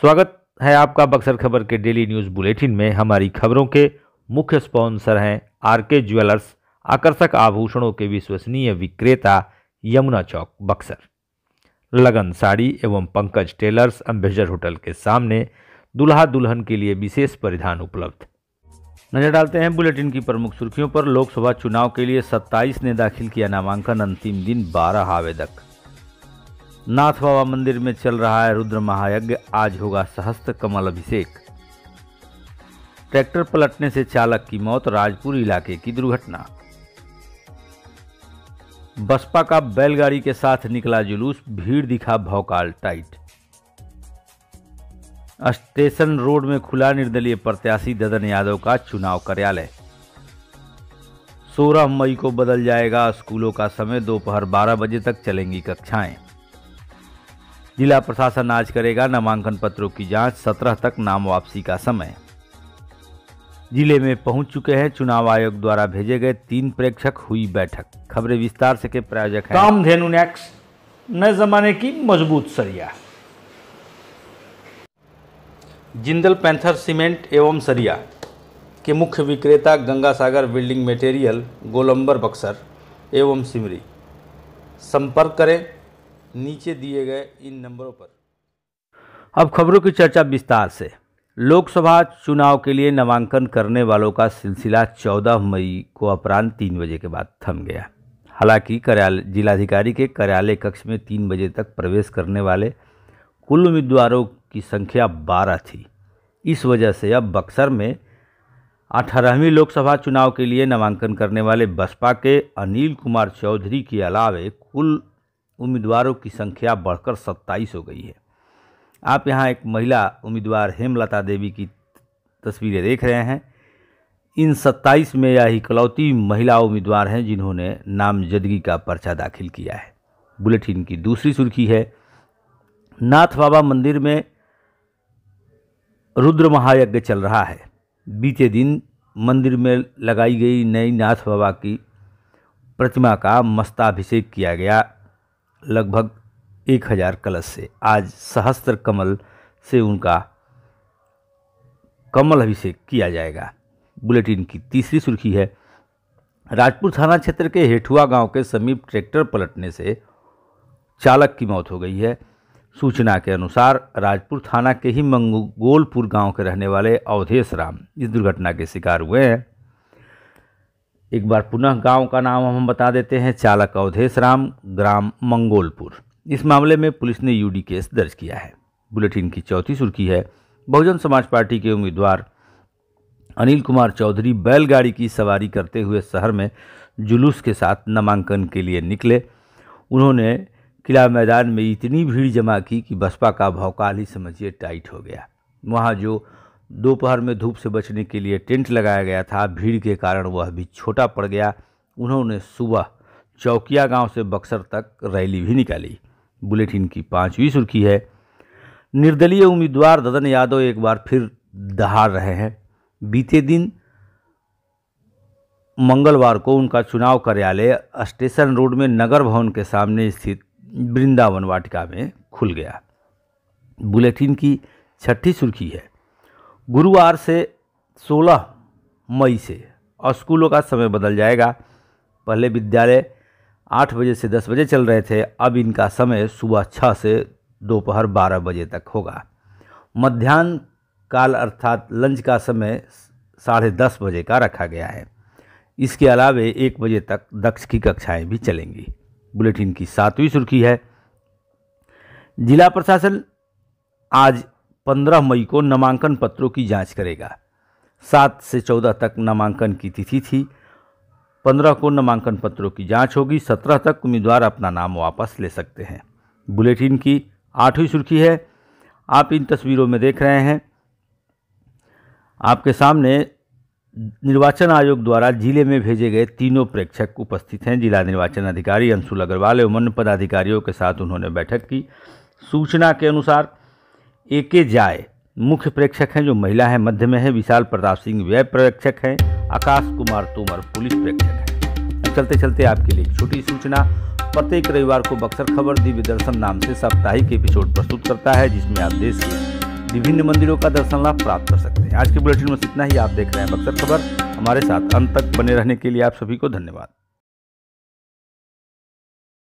स्वागत है आपका बक्सर खबर के डेली न्यूज़ बुलेटिन में हमारी खबरों के मुख्य स्पॉन्सर हैं आरके ज्वेलर्स आकर्षक आभूषणों के विश्वसनीय विक्रेता यमुना चौक बक्सर लगन साड़ी एवं पंकज टेलर्स अम्बेजर होटल के सामने दुल्हा दुल्हन के लिए विशेष परिधान उपलब्ध नजर डालते हैं बुलेटिन की प्रमुख सुर्खियों पर लोकसभा चुनाव के लिए 27 ने दाखिल किया नामांकन अंतिम दिन 12 आवेदक नाथ बाबा मंदिर में चल रहा है रुद्र महायज्ञ आज होगा सहस्त्र कमल अभिषेक ट्रैक्टर पलटने से चालक की मौत राजपुर इलाके की दुर्घटना बसपा का बैलगाड़ी के साथ निकला जुलूस भीड़ दिखा भौकाल टाइट स्टेशन रोड में खुला निर्दलीय प्रत्याशी ददन यादव का चुनाव कार्यालय 16 मई को बदल जाएगा स्कूलों का समय दोपहर 12 बजे तक चलेंगी कक्षाएं जिला प्रशासन आज करेगा नामांकन पत्रों की जांच सत्रह तक नाम वापसी का समय जिले में पहुंच चुके हैं चुनाव आयोग द्वारा भेजे गए तीन प्रेक्षक हुई बैठक खबरें विस्तार से के प्रायोजक हैं काम धेनु नेक्स नए जमाने की मजबूत सरिया जिंदल पैंथर सीमेंट एवं सरिया के मुख्य विक्रेता गंगा सागर बिल्डिंग मटेरियल गोलंबर बक्सर एवं सिमरी संपर्क करें नीचे दिए गए इन नंबरों पर अब खबरों की चर्चा विस्तार से लोकसभा चुनाव के लिए नामांकन करने वालों का सिलसिला 14 मई को अपराह तीन बजे के बाद थम गया हालांकि कार्यालय जिलाधिकारी के कार्यालय कक्ष में तीन बजे तक प्रवेश करने वाले कुल उम्मीदवारों की संख्या बारह थी इस वजह से अब बक्सर में अठारहवीं लोकसभा चुनाव के लिए नामांकन करने वाले बसपा के अनिल कुमार चौधरी के अलावे कुल उम्मीदवारों की संख्या बढ़कर सत्ताईस हो गई है आप यहाँ एक महिला उम्मीदवार हेमलता देवी की तस्वीरें देख रहे हैं इन 27 में यह इकलौती महिला उम्मीदवार हैं जिन्होंने नामजदगी का पर्चा दाखिल किया है बुलेटिन की दूसरी सुर्खी है नाथ बाबा मंदिर में रुद्र महायज्ञ चल रहा है बीते दिन मंदिर में लगाई गई नई नाथ बाबा की प्रतिमा का मस्ताभिषेक किया गया लगभग एक हजार कलश से आज सहस्त्र कमल से उनका कमल अभिषेक किया जाएगा बुलेटिन की तीसरी सुर्खी है राजपुर थाना क्षेत्र के हेठुआ गांव के समीप ट्रैक्टर पलटने से चालक की मौत हो गई है सूचना के अनुसार राजपुर थाना के ही मंगोलपुर गांव के रहने वाले अवधेश राम इस दुर्घटना के शिकार हुए हैं एक बार पुनः गांव का नाम हम बता देते हैं चालक अवधेश राम ग्राम मंगोलपुर इस मामले में पुलिस ने यूडी केस दर्ज किया है बुलेटिन की चौथी सुर्खी है बहुजन समाज पार्टी के उम्मीदवार अनिल कुमार चौधरी बैलगाड़ी की सवारी करते हुए शहर में जुलूस के साथ नामांकन के लिए निकले उन्होंने किला मैदान में इतनी भीड़ जमा की कि बसपा का भौकाल ही समझिए टाइट हो गया वहाँ जो दोपहर में धूप से बचने के लिए टेंट लगाया गया था भीड़ के कारण वह भी छोटा पड़ गया उन्होंने सुबह चौकिया गांव से बक्सर तक रैली भी निकाली बुलेटिन की पांचवी सुर्खी है निर्दलीय उम्मीदवार ददन यादव एक बार फिर दहाड़ रहे हैं बीते दिन मंगलवार को उनका चुनाव कार्यालय स्टेशन रोड में नगर भवन के सामने स्थित वृंदावन वाटिका में खुल गया बुलेटिन की छठी सुर्खी है गुरुवार से 16 मई से और स्कूलों का समय बदल जाएगा पहले विद्यालय आठ बजे से दस बजे चल रहे थे अब इनका समय सुबह छः से दोपहर बारह बजे तक होगा मध्यान्ह काल अर्थात लंच का समय साढ़े दस बजे का रखा गया है इसके अलावे एक बजे तक दक्ष की कक्षाएं भी चलेंगी बुलेटिन की सातवीं सुर्खी है जिला प्रशासन आज पंद्रह मई को नामांकन पत्रों की जांच करेगा सात से चौदह तक नामांकन की तिथि थी पंद्रह को नामांकन पत्रों की जांच होगी सत्रह तक उम्मीदवार अपना नाम वापस ले सकते हैं बुलेटिन की आठवीं सुर्खी है आप इन तस्वीरों में देख रहे हैं आपके सामने निर्वाचन आयोग द्वारा जिले में भेजे गए तीनों प्रेक्षक उपस्थित हैं जिला निर्वाचन अधिकारी अंशुल अग्रवाल एवं अन्य पदाधिकारियों के साथ उन्होंने बैठक की सूचना के अनुसार ए के जाय मुख्य प्रेक्षक हैं जो महिला है मध्य में है विशाल प्रताप सिंह व्यय प्रेक्षक हैं आकाश कुमार तोमर पुलिस प्रेक्षक हैं चलते चलते आपके लिए एक छोटी सूचना प्रत्येक रविवार को बक्सर खबर दिव्य दर्शन नाम से साप्ताहिक एपिसोड प्रस्तुत करता है जिसमें आप देश के विभिन्न मंदिरों का दर्शन लाभ प्राप्त कर सकते हैं आज के बुलेटिन में इतना ही आप देख रहे हैं बक्सर खबर हमारे साथ अंत तक बने रहने के लिए आप सभी को धन्यवाद